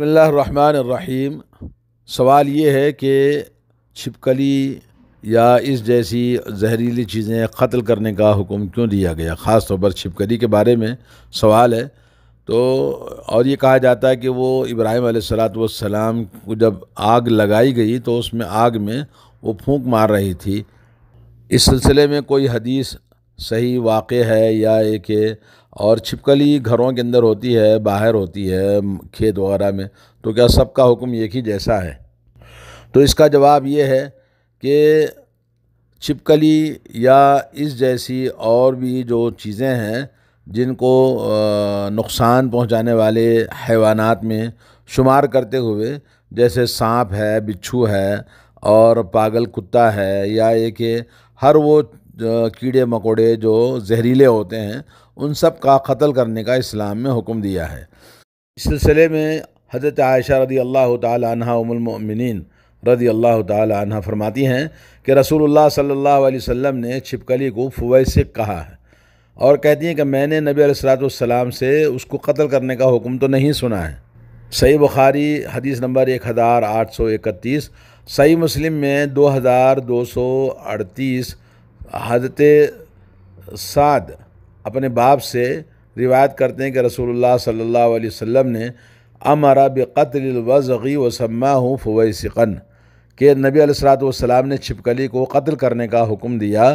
बसमीम सवाल ये है कि छिपकली या इस जैसी जहरीली चीज़ें कत्ल करने का हुक्म क्यों दिया गया ख़ास तौर पर छिपकली के बारे में सवाल है तो और ये कहा जाता है कि वो इब्राहिम सलाम को जब आग लगाई गई तो उसमें आग में वो फूंक मार रही थी इस सिलसिले में कोई हदीस सही वाक़ है या एक और छिपकली घरों के अंदर होती है बाहर होती है खेत वगैरह में तो क्या सबका हुक्म एक ही जैसा है तो इसका जवाब ये है कि छिपकली या इस जैसी और भी जो चीज़ें हैं जिनको नुकसान पहुंचाने वाले हैवानात में शुमार करते हुए जैसे सांप है बिच्छू है और पागल कुत्ता है या एक हर वो कीड़े मकोड़े जो जहरीले होते हैं उन सब का कत्ल करने का इस्लाम में हुक्म दिया है इस सिलसिले में हज़रत आयशा रदी अल्लाह तमिन रदी अल्लाह तह फरमाती हैं कि रसूलुल्लाह सल्लल्लाहु अलैहि वसल्लम ने छिपकली को फुवैसिक कहा है और कहती हैं कि मैंने नबी सलाम से उसको कत्ल करने का हुक्म तो नहीं सुना है सही बुखारी हदीस नंबर एक हज़ार आठ सौ इकतीस सही मुस्लिम में दो हज़ार दो सौ अड़तीस हजरत साद अपने बाप से रिवायत करते हैं कि रसूलुल्लाह सल्लल्लाहु अलैहि वसल्लम ने अमरा बतलवज़ी वसम्मा हूँ फ़वैसकन के नबी अलैहिस्सलाम ने छिपकली को कत्ल करने का हुक्म दिया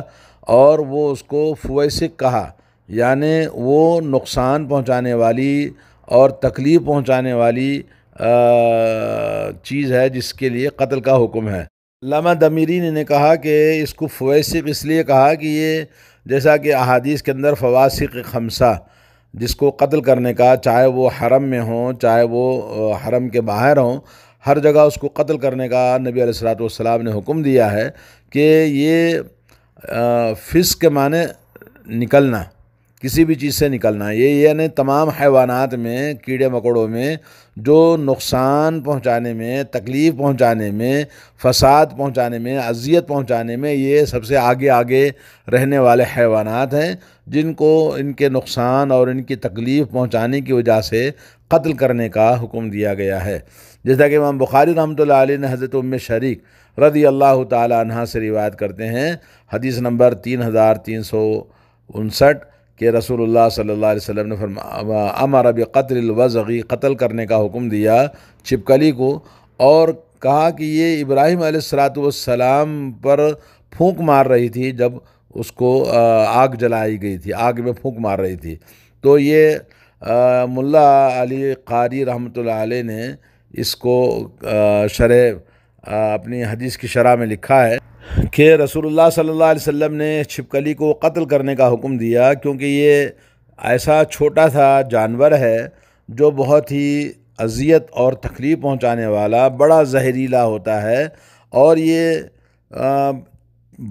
और वो उसको फवैसिक कहा यानि वो नुकसान पहुँचाने वाली और तकलीफ़ पहुँचाने वाली चीज़ है जिसके लिए कत्ल का हुक्म है लामा दमीरी ने कहा कि इसको फवैसिक इसलिए कहा कि ये जैसा कि अहादीस के अंदर फवासिक खमसा जिसको कत्ल करने का चाहे वो हरम में हो चाहे वो हरम के बाहर हों हर जगह उसको कत्ल करने का नबी सलाम ने हुक्म दिया है कि ये फ़िस के माने निकलना किसी भी चीज़ से निकलना ये यानी तमाम हैवानात में कीड़े मकोड़ों में जो नुकसान पहुंचाने में तकलीफ़ पहुंचाने में फसाद पहुंचाने में अजियत पहुंचाने में ये सबसे आगे आगे रहने वाले हैवानात हैं जिनको इनके नुकसान और इनकी तकलीफ़ पहुंचाने की वजह से कत्ल करने का हुक्म दिया गया है जैसा कि इमाम बुखारी रहमत ने हज़रत उम शरीक रदी अल्लाह तह से रिवायत करते हैं हदीस नंबर तीन हज़ार तीन सौ उनसठ कि रसूल सल्ला वसम ने फरमा अमर अब कतलवज़ी कत्ल करने का हुक्म दिया छिपकली को और कहा कि ये इब्राहिम सलाम पर फूंक मार रही थी जब उसको आग जलाई गई थी आग में फूंक मार रही थी तो ये मुल्ला अली कारी रहमत ने इसको शरह अपनी हदीस की शरह में लिखा है कि रसूलुल्लाह सल्लल्लाहु अलैहि वसल्लम ने छिपकली को कत्ल करने का हुक्म दिया क्योंकि ये ऐसा छोटा सा जानवर है जो बहुत ही अजियत और तकलीफ़ पहुंचाने वाला बड़ा जहरीला होता है और ये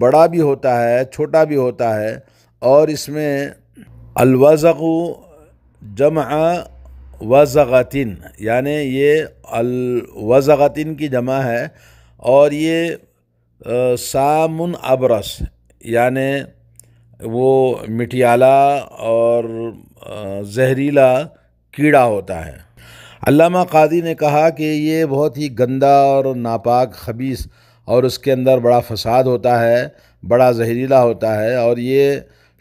बड़ा भी होता है छोटा भी होता है और इसमें अलवज़ु जमा वज़ातिन यानि ये अल वज़ातिन की जमा है और ये सामुन अबरस यानि वो मिटियाला और जहरीला कीड़ा होता है अल्लामा कादी ने कहा कि ये बहुत ही गंदा और नापाक खबीस और उसके अंदर बड़ा फसाद होता है बड़ा जहरीला होता है और ये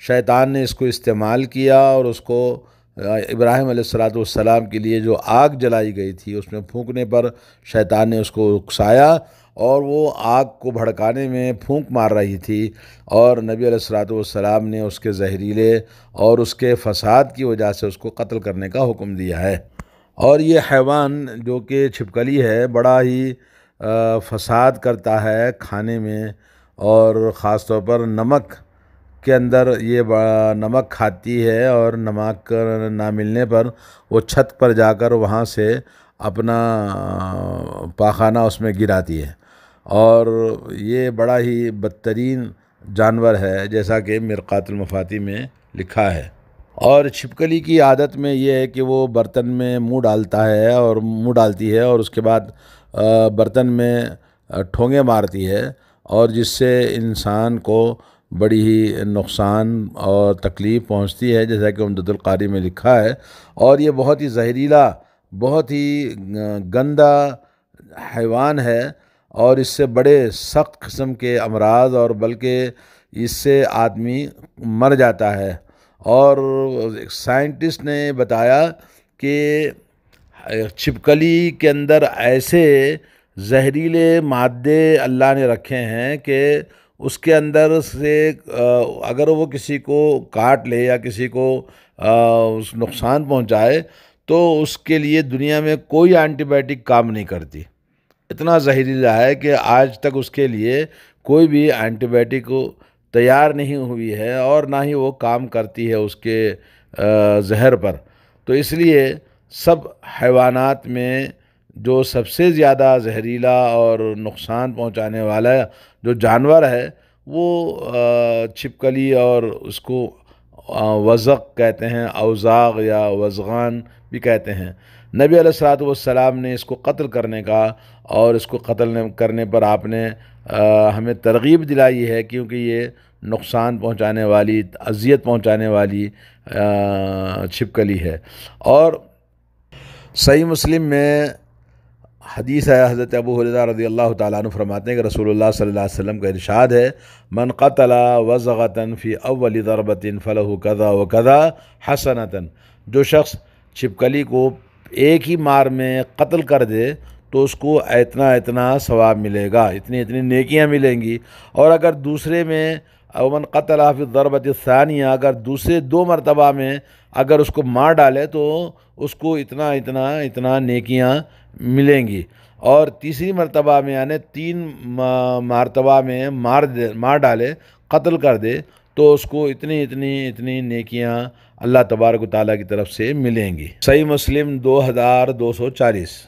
शैतान ने इसको इस्तेमाल किया और उसको इब्राहिम सलाम के लिए जो आग जलाई गई थी उसमें फूंकने पर शैतान ने उसको उकसाया और वो आग को भड़काने में फूंक मार रही थी और नबी सलाम ने उसके जहरीले और उसके फसाद की वजह से उसको कत्ल करने का हुक्म दिया है और ये हैवान जो कि छिपकली है बड़ा ही फसाद करता है खाने में और ख़ास तौर पर नमक के अंदर ये नमक खाती है और नमक ना मिलने पर वो छत पर जाकर वहाँ से अपना पाखाना उसमें गिराती है और ये बड़ा ही बदतरीन जानवर है जैसा कि मफ़ाती में लिखा है और छिपकली की आदत में यह है कि वो बर्तन में मुंह डालता है और मुंह डालती है और उसके बाद बर्तन में ठोंगे मारती है और जिससे इंसान को बड़ी ही नुकसान और तकलीफ़ पहुंचती है जैसा कि अमदुल्कारी में लिखा है और ये बहुत ही जहरीला बहुत ही गंदा हैवान है और इससे बड़े सख्त किस्म के अमराज और बल्कि इससे आदमी मर जाता है और साइंटिस्ट ने बताया कि छिपकली के अंदर ऐसे जहरीले मादे अल्लाह ने रखे हैं कि उसके अंदर से अगर वो किसी को काट ले या किसी को उस नुकसान पहुंचाए तो उसके लिए दुनिया में कोई एंटीबायोटिक काम नहीं करती इतना जहरीला है कि आज तक उसके लिए कोई भी एंटीबायोटिक तैयार नहीं हुई है और ना ही वो काम करती है उसके जहर पर तो इसलिए सब हैवानात में जो सबसे ज़्यादा जहरीला और नुकसान पहुंचाने वाला जो जानवर है वो छिपकली और उसको वज़क कहते हैं अवज़ाग या वज़गान भी कहते हैं नबी अलैहिस्सलाम ने इसको कत्ल करने का और इसको कत्ल करने पर आपने आ, हमें तरगीब दिलाई है क्योंकि ये नुकसान पहुंचाने वाली अजियत पहुंचाने वाली छिपकली है और सही मुस्लिम में हदीस है हज़रत अबू हरदा रदी अल्लाह तु फरमाते हैं कि सल्लल्लाहु अलैहि वसल्लम का इरशाद है मन कतला वज़गतन फ़ी अवल ज़रबतिन फ़लहु कदा व कदा हसनतन जो शख्स छिपकली को एक ही मार में कत्ल कर दे तो उसको इतना इतना सवाब मिलेगा इतनी इतनी नेकियाँ मिलेंगी और अगर दूसरे में अमन कतला हाफि ज़रबत सानिया अगर दूसरे दो मरतबा में अगर उसको मार डाले तो उसको इतना इतना इतना नेकियाँ मिलेंगी और तीसरी मरतबा में यानी तीन मरतबा में मार दे मार डाले कत्ल कर दे तो उसको इतनी इतनी इतनी नेकियां अल्लाह तबारक ताली की तरफ से मिलेंगी सही मुस्लिम दो हज़ार दो सौ चालीस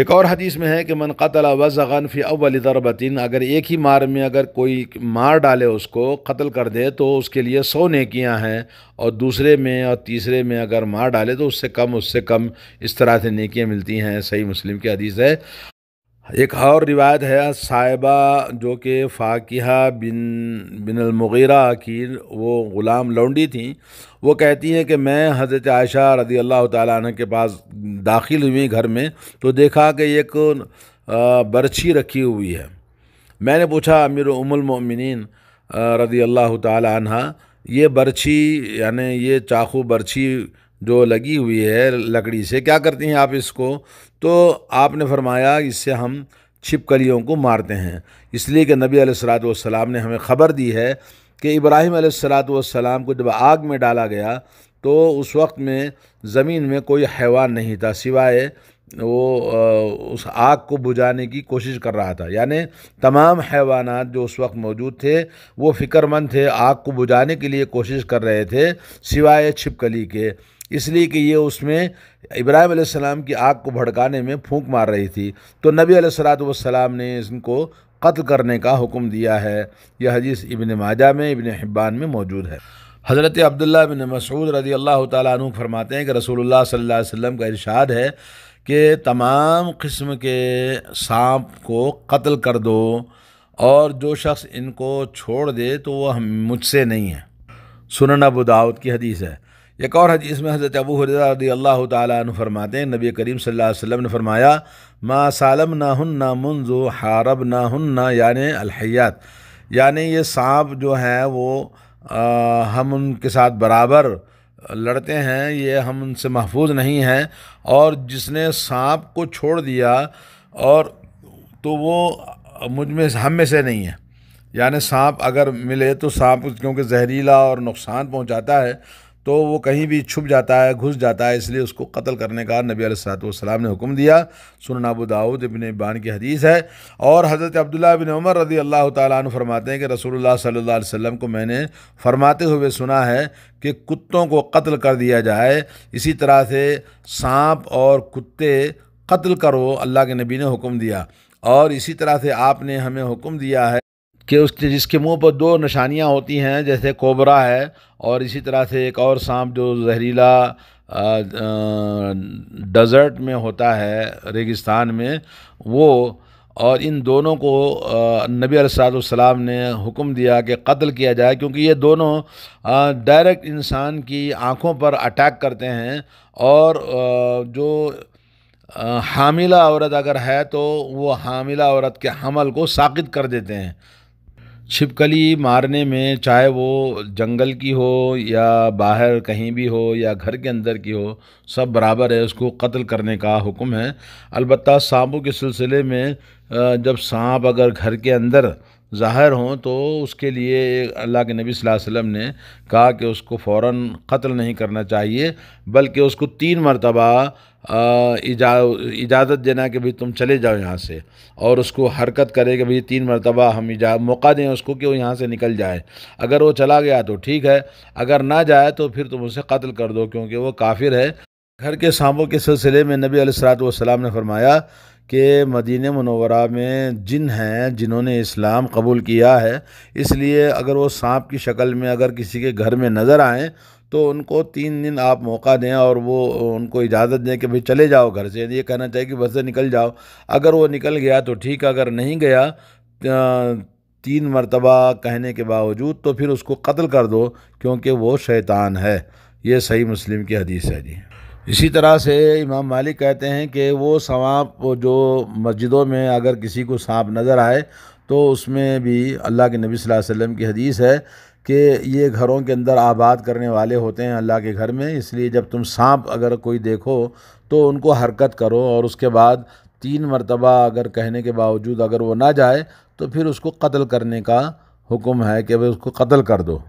एक और हदीस में है कि मन कतल वज़न फ़ी अवल ज़रबतिन अगर एक ही मार में अगर कोई मार डाले उसको कत्ल कर दे तो उसके लिए सौ नेकियां हैं और दूसरे में और तीसरे में अगर मार डाले तो उससे कम उससे कम इस तरह से नेकियां मिलती हैं सही मुस्लिम की हदीस है एक और रिवायत है साहिबा जो कि फ़ाकिहा बिन बिनमगीरा की वो ग़ुलाम लौंडी थी वो कहती हैं कि मैं हज़रत आयशा रदी अल्लाह तह के पास दाखिल हुई घर में तो देखा कि एक बर्छी रखी हुई है मैंने पूछा अमीर उमलमिन रदी अल्लाह तह ये बर्छी यानी ये चाकू बर्छी जो लगी हुई है लकड़ी से क्या करती हैं आप इसको तो आपने फरमाया इससे हम छिपकलियों को मारते हैं इसलिए कि नबी सलात ने हमें ख़बर दी है कि इब्राहिम सलाम को जब आग में डाला गया तो उस वक्त में ज़मीन में कोई हैवान नहीं था सिवाय वो उस आग को बुझाने की कोशिश कर रहा था यानि तमाम हैवानात जो उस वक्त मौजूद थे वो फ़िक्रमंद थे आग को बुझाने के लिए कोशिश कर रहे थे सिवाय छिपकली के इसलिए कि ये उसमें इब्राहिम सलाम की आग को भड़काने में फूंक मार रही थी तो नबी सलाम ने इनको कत्ल करने का हुक्म दिया है यह हदीस इबन माजा में इबन हिब्बान में मौजूद है हज़रत अब्दुल्ला बिन मसूद रजी अल्लाह तु फरमाते हैं कि रसूलुल्लाह सल्लल्लाहु अलैहि वसल्लम का इरशाद है कि तमाम किस्म के सांप को कत्ल कर दो और जो शख्स इनको छोड़ दे तो वह मुझसे नहीं है सुनना अबू दाऊद की हदीस है एक और हदीस में हज़रत अबू हुररा रदी अल्लाह तु फरमाते हैं नबी करीम सल्लल्लाहु अलैहि वसल्लम ने फरमाया मा सालम ना हन ना मुनजो हारब ना हन ना यानि अलहयात यानि ये सांप जो है वो आ, हम उनके साथ बराबर लड़ते हैं ये हम उनसे महफूज नहीं हैं और जिसने सांप को छोड़ दिया और तो वो मुझ में हम में से नहीं है यानि सांप अगर मिले तो सांप क्योंकि जहरीला और नुकसान पहुंचाता है तो वो कहीं भी छुप जाता है घुस जाता है इसलिए उसको कत्ल करने का नबी आसातम ने हुक्म दिया सुन अबू दाऊद इबन इबान की हदीस है और हज़रत अब्दुल्ला बिन उमर रदी अल्लाह तु फरमाते हैं कि रसूलुल्लाह सल्लल्लाहु अलैहि वसल्लम को मैंने फरमाते हुए सुना है कि कुत्तों को कत्ल कर दिया जाए इसी तरह से सांप और कुत्ते कत्ल करो अल्लाह के नबी ने हुक्म दिया और इसी तरह से आपने हमें हुक्म दिया है कि उसके जिसके मुंह पर दो निशानियां होती हैं जैसे कोबरा है और इसी तरह से एक और सांप जो जहरीला डेजर्ट में होता है रेगिस्तान में वो और इन दोनों को नबी अलैहिस्सलाम ने हुक्म दिया कि कत्ल किया जाए क्योंकि ये दोनों डायरेक्ट इंसान की आंखों पर अटैक करते हैं और जो हामिला औरत अगर है तो वो हामिला औरत के हमल को साकित कर देते हैं छिपकली मारने में चाहे वो जंगल की हो या बाहर कहीं भी हो या घर के अंदर की हो सब बराबर है उसको कत्ल करने का हुक्म है अलबत् सांपों के सिलसिले में जब सांप अगर घर के अंदर ज़ाहिर हों तो उसके लिए अल्लाह के नबी सल्लल्लाहु अलैहि वसल्लम ने कहा कि उसको फ़ौर क़त्ल नहीं करना चाहिए बल्कि उसको तीन मरतबा इजाज़त देना कि भाई तुम चले जाओ यहाँ से और उसको हरकत करे कि भाई तीन मरतबा हम इजा मौका दें उसको कि वो यहाँ से निकल जाए अगर वो चला गया तो ठीक है अगर ना जाए तो फिर तुम उसे कत्ल कर दो क्योंकि वो काफिर है घर के सांपों के सिलसिले में नबी अलैहिस्सलाम ने फरमाया कि मदीन मनोवरा में जिन हैं जिन्होंने इस्लाम कबूल किया है इसलिए अगर वो सांप की शक्ल में अगर किसी के घर में नज़र आएँ तो उनको तीन दिन आप मौका दें और वो उनको इजाज़त दें कि भाई चले जाओ घर से ये कहना चाहिए कि बस से निकल जाओ अगर वो निकल गया तो ठीक अगर नहीं गया तीन मरतबा कहने के बावजूद तो फिर उसको कत्ल कर दो क्योंकि वो शैतान है ये सही मुस्लिम की हदीस है जी इसी तरह से इमाम मालिक कहते हैं कि वो सांप जो मस्जिदों में अगर किसी को सांप नज़र आए तो उसमें भी अल्लाह के नबी सल्लल्लाहु अलैहि वसल्लम की हदीस है कि ये घरों के अंदर आबाद करने वाले होते हैं अल्लाह के घर में इसलिए जब तुम सांप अगर कोई देखो तो उनको हरकत करो और उसके बाद तीन मरतबा अगर कहने के बावजूद अगर वो ना जाए तो फिर उसको कत्ल करने का हुक्म है कि भाई उसको कत्ल कर दो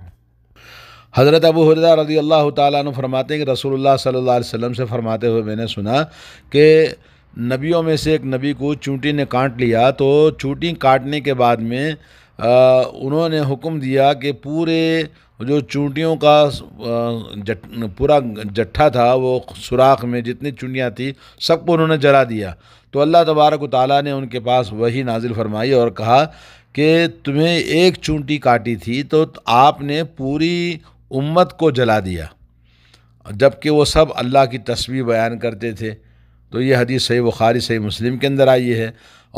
हज़रत अबू हरदा रजी अल्लाह तु फरमाते हैं कि रसूल सल्ला अलैहि से फरमाते हुए मैंने सुना कि नबियों में से एक नबी को चूंटी ने काट लिया तो चूंटी काटने के बाद में उन्होंने हुक्म दिया कि पूरे जो चूंटियों का जट, पूरा जट्ठा था वो सुराख में जितनी चूंटियाँ थी सबको उन्होंने जला दिया तो अल्लाह तबारक ताली ने उनके पास वही नाजिल फरमाई और कहा कि तुम्हें एक चूंटी काटी थी तो आपने पूरी उम्मत को जला दिया जबकि वो सब अल्लाह की तस्वीर बयान करते थे तो ये हदीस सही बुखारी सही मुस्लिम के अंदर आई है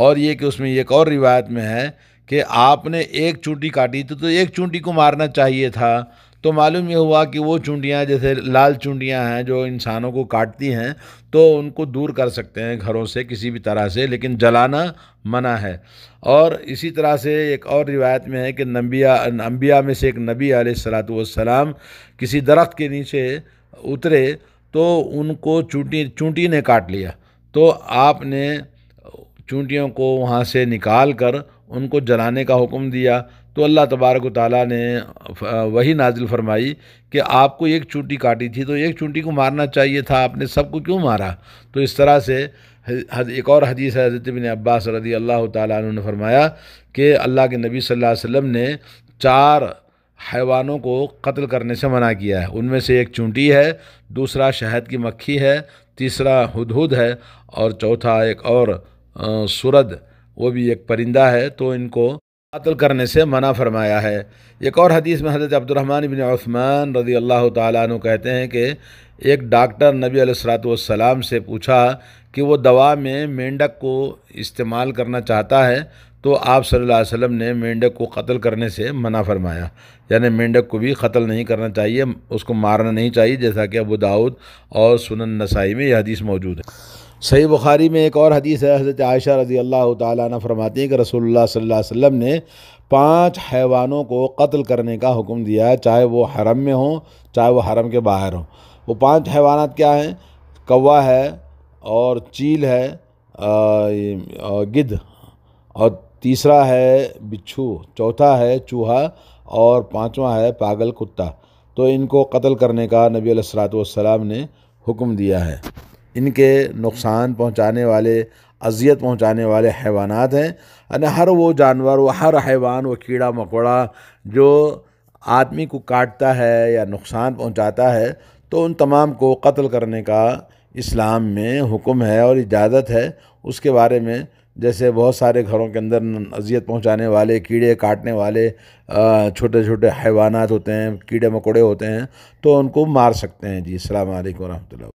और ये कि उसमें एक और रिवायत में है कि आपने एक चूंटी काटी थी तो एक चूंटी को मारना चाहिए था तो मालूम यह हुआ कि वो चूंटियाँ जैसे लाल चूंटियाँ हैं जो इंसानों को काटती हैं तो उनको दूर कर सकते हैं घरों से किसी भी तरह से लेकिन जलाना मना है और इसी तरह से एक और रिवायत में है कि नंबिया अम्बिया में से एक नबी सलाम किसी दरख्त के नीचे उतरे तो उनको चूंटी चूंटी ने काट लिया तो आपने चूंटियों को वहाँ से निकाल कर उनको जलाने का हुक्म दिया तो अल्लाह तबारक ताली ने वही नाजिल फरमाई कि आपको एक चूटी काटी थी तो एक चूंटी को मारना चाहिए था आपने सबको क्यों मारा तो इस तरह से एक और हदीस है हज़रत बिन अब्बास रदी अल्लाह तुमने फरमाया कि अल्लाह के नबी सल वसम ने चार हैवानों को कत्ल करने से मना किया है उनमें से एक चूंटी है दूसरा शहद की मक्खी है तीसरा हदहुद है और चौथा एक और सूरद वो भी एक परिंदा है तो इनको कत्ल करने से मना फरमाया है एक और हदीस में हज़रत अब्दुलरहमान बिन उस्मान रजी अल्लाह तु कहते हैं कि एक डॉक्टर नबी सलाम से पूछा कि वो दवा में मेंढक को इस्तेमाल करना चाहता है तो आप सल्लल्लाहु अलैहि वसल्लम ने मेंढक को कत्ल करने से मना फरमाया यानी मेंढक को भी कत्ल नहीं करना चाहिए उसको मारना नहीं चाहिए जैसा कि अबू दाऊद और सुनन नसाई में यह हदीस मौजूद है सही बुखारी में एक और हदीस है हज़रत आयशा रज़ी अल्लाह ताली फरमाती हैं कि रसोल्ला वसम ने पाँच हैवानों को कत्ल करने का हुक्म दिया है चाहे वो हरम में हों चाहे वो हरम के बाहर हों वो पाँच हैवानात क्या हैं कौवा है और चील है गिद्ध और तीसरा है बिच्छू चौथा है चूहा और पाँचवा है पागल कुत्ता तो इनको कत्ल करने का नबी सलात ने हुक्म दिया है इनके नुकसान पहुँचाने वाले अजियत पहुँचाने वाले हैवानात हैं यानी हर वो जानवर वो हर हैवान वो कीड़ा मकोड़ा जो आदमी को काटता है या नुकसान पहुँचाता है तो उन तमाम को कत्ल करने का इस्लाम में हुक्म है और इजाज़त है उसके बारे में जैसे बहुत सारे घरों के अंदर अजियत पहुंचाने वाले कीड़े काटने वाले छोटे छोटे हैवानात होते हैं कीड़े मकोड़े होते हैं तो उनको मार सकते हैं जी अलैक् वरहमल